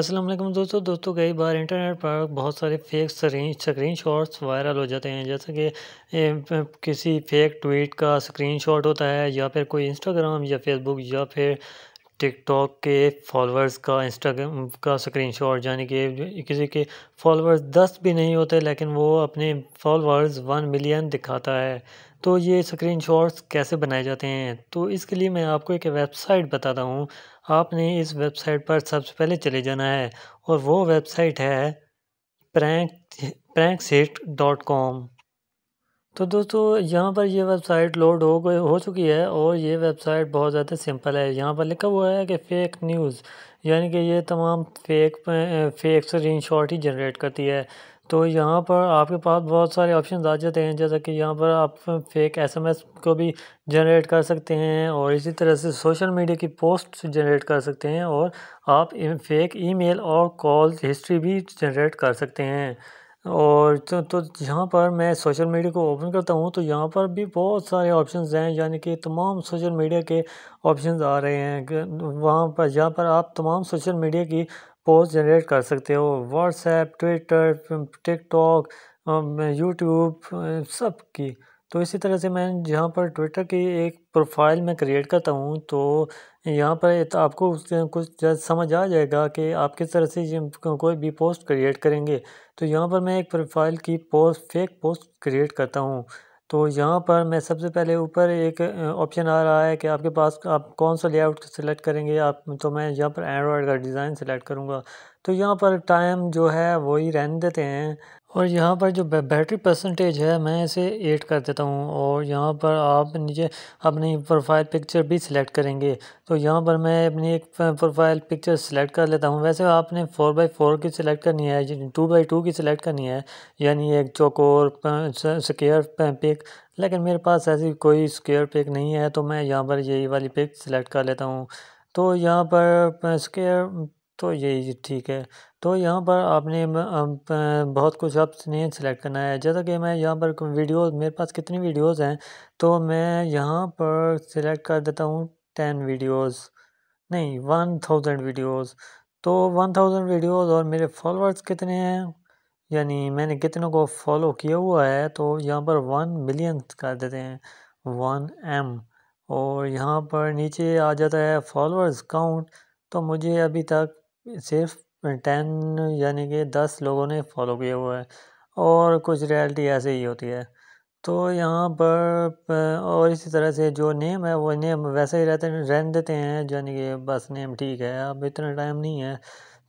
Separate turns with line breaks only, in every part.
अस्सलाम वालेकुम दोस्तों दोस्तों कई बार इंटरनेट पर बहुत सारे फेक स्क्रीन शॉट्स वायरल हो जाते हैं जैसे कि किसी फेक ट्वीट का स्क्रीन शॉट होता है या फिर कोई इंस्टाग्राम या फेसबुक या फिर टिकटॉक के फॉलोअर्स का इंस्टाग्राम का स्क्रीनशॉट यानी कि किसी के फॉलोअर्स दस भी नहीं होते लेकिन वो अपने फॉलोअर्स वन मिलियन दिखाता है तो ये स्क्रीनशॉट्स कैसे बनाए जाते हैं तो इसके लिए मैं आपको एक वेबसाइट बताता हूँ आपने इस वेबसाइट पर सबसे पहले चले जाना है और वो वेबसाइट है प्रैंक प्रैंक डॉट कॉम तो दोस्तों यहाँ पर ये वेबसाइट लोड हो गई हो चुकी है और ये वेबसाइट बहुत ज़्यादा सिंपल है यहाँ पर लिखा हुआ है कि फ़ेक न्यूज़ यानी कि ये तमाम फेक फेक स्क्रीन शॉट ही जनरेट करती है तो यहाँ पर आपके पास बहुत सारे ऑप्शन आ जाते हैं जैसा कि यहाँ पर आप फेक एसएमएस को भी जनरेट कर सकते हैं और इसी तरह से सोशल मीडिया की पोस्ट जनरेट कर सकते हैं और आप फेक ईमेल और कॉल हिस्ट्री भी जनरेट कर सकते हैं और तो, तो यहाँ पर मैं सोशल मीडिया को ओपन करता हूँ तो यहाँ पर भी बहुत सारे ऑप्शंस हैं यानी कि तमाम सोशल मीडिया के ऑप्शंस आ रहे हैं वहाँ पर जहाँ पर आप तमाम सोशल मीडिया की पोस्ट जनरेट कर सकते हो व्हाट्सएप ट्विटर टिकटॉक यूट्यूब सब की तो इसी तरह से मैं जहाँ पर ट्विटर की एक प्रोफाइल मैं क्रिएट करता हूँ तो यहाँ पर आपको कुछ समझ आ जाएगा कि आप किस तरह से कोई भी पोस्ट क्रिएट करेंगे तो यहाँ पर मैं एक प्रोफाइल की पोस्ट फेक पोस्ट क्रिएट करता हूँ तो यहाँ पर मैं सबसे पहले ऊपर एक ऑप्शन आ रहा है कि आपके पास आप कौन सा लेआउट सिलेक्ट करेंगे आप तो मैं यहाँ पर एंड्रॉयड का डिज़ाइन सिलेक्ट करूँगा तो यहाँ पर टाइम जो है वही रहने देते हैं और यहाँ पर जो बैटरी परसेंटेज है मैं इसे एट कर देता हूँ और यहाँ पर आप नीचे अपनी प्रोफाइल पिक्चर भी सिलेक्ट करेंगे तो यहाँ पर मैं अपनी एक प्रोफाइल पिक्चर सिलेक्ट कर लेता हूँ वैसे आपने फ़ोर बाई फोर की सिलेक्ट करनी है टू बाई टू की सिलेक्ट करनी है यानी एक चौकोर स्केयर पिक लेकिन मेरे पास ऐसी कोई स्केयर पिक नहीं है तो मैं यहाँ पर यही वाली पिक सिलेक्ट कर लेता हूँ तो यहाँ पर स्केयर तो यही ठीक है तो यहाँ पर आपने बहुत कुछ आपने सेलेक्ट करना है जैसा कि मैं यहाँ पर वीडियो मेरे पास कितनी वीडियोस हैं तो मैं यहाँ पर सिलेक्ट कर देता हूँ टेन वीडियोस नहीं वन थाउजेंड वीडियोस तो वन थाउजेंड वीडियोस और मेरे फॉलोअर्स कितने हैं यानी मैंने कितने को फॉलो किया हुआ है तो यहाँ पर वन मिलियन कर देते हैं वन एम और यहाँ पर नीचे आ जाता है फॉलोअर्स काउंट तो मुझे अभी तक सिर्फ टेन यानी कि दस लोगों ने फॉलो किया हुआ है और कुछ रियलिटी ऐसे ही होती है तो यहाँ पर और इसी तरह से जो नेम है वो नेम वैसे ही रहते रहने देते हैं यानी कि बस नेम ठीक है अब इतना टाइम नहीं है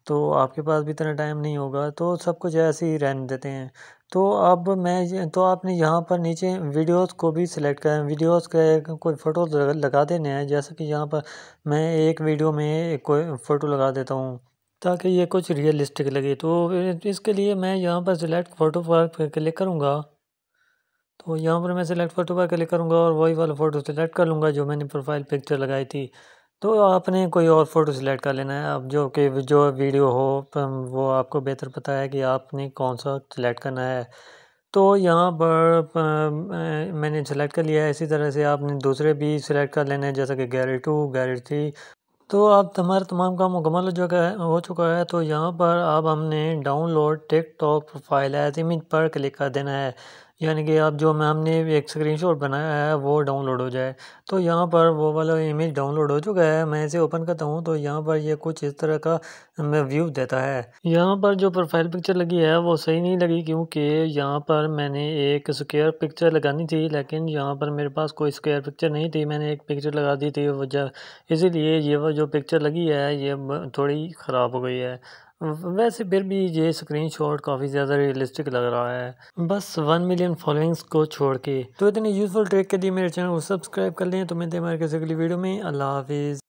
तो आपके पास भी इतना टाइम नहीं होगा तो सब कुछ ऐसे ही रहने देते हैं तो अब मैं तो आपने यहाँ पर नीचे वीडियोस को भी सिलेक्ट करें वीडियोस के कोई फ़ोटो लगा देने हैं जैसे कि यहाँ पर मैं एक वीडियो में कोई फ़ोटो लगा देता हूँ ताकि ये कुछ रियलिस्टिक लगे तो इसके लिए मैं यहाँ पर सिलेक्ट फ़ोटो पर क्लिक करूँगा तो यहाँ पर मैं सिलेक्ट फ़ोटो पर क्लिक करूँगा और वही वाला फ़ोटो सिलेक्ट कर लूँगा जो मैंने प्रोफाइल पिक्चर लगाई थी तो आपने कोई और फ़ोटो सिलेक्ट कर लेना है अब जो कि जो वीडियो हो वो आपको बेहतर पता है कि आपने कौन सा सिलेक्ट करना है तो यहाँ पर मैंने सेलेक्ट कर लिया है इसी तरह से आपने दूसरे भी सिलेक्ट कर लेने हैं जैसा कि गैरी टू गैरी थ्री तो अब हमारा तमाम काम मुकम्मल हो चुका है हो चुका है तो यहाँ पर अब हमने download TikTok profile as image पर क्लिक कर देना है यानी कि आप जो मैं हमने एक स्क्रीनशॉट बनाया है वो डाउनलोड हो जाए तो यहाँ पर वो वाला इमेज डाउनलोड हो चुका है मैं इसे ओपन करता हूँ तो यहाँ पर ये कुछ इस तरह का व्यू देता है यहाँ पर जो प्रोफाइल पिक्चर लगी है वो सही नहीं लगी क्योंकि यहाँ पर मैंने एक स्क्वेयर पिक्चर लगानी थी लेकिन यहाँ पर मेरे पास कोई स्क्वेयर पिक्चर नहीं थी मैंने एक पिक्चर लगा दी थी वजह इसीलिए ये वो जो पिक्चर लगी है ये थोड़ी ख़राब हो गई है वैसे फिर भी ये स्क्रीनशॉट काफ़ी ज़्यादा रियलिस्टिक लग रहा है बस वन मिलियन फॉलोइंग्स को छोड़ के तो इतनी यूजफुल ट्रिक के लिए मेरे चैनल को सब्सक्राइब कर लें तो मिलते हैं किसी अगली वीडियो में अल्लाह हाफिज़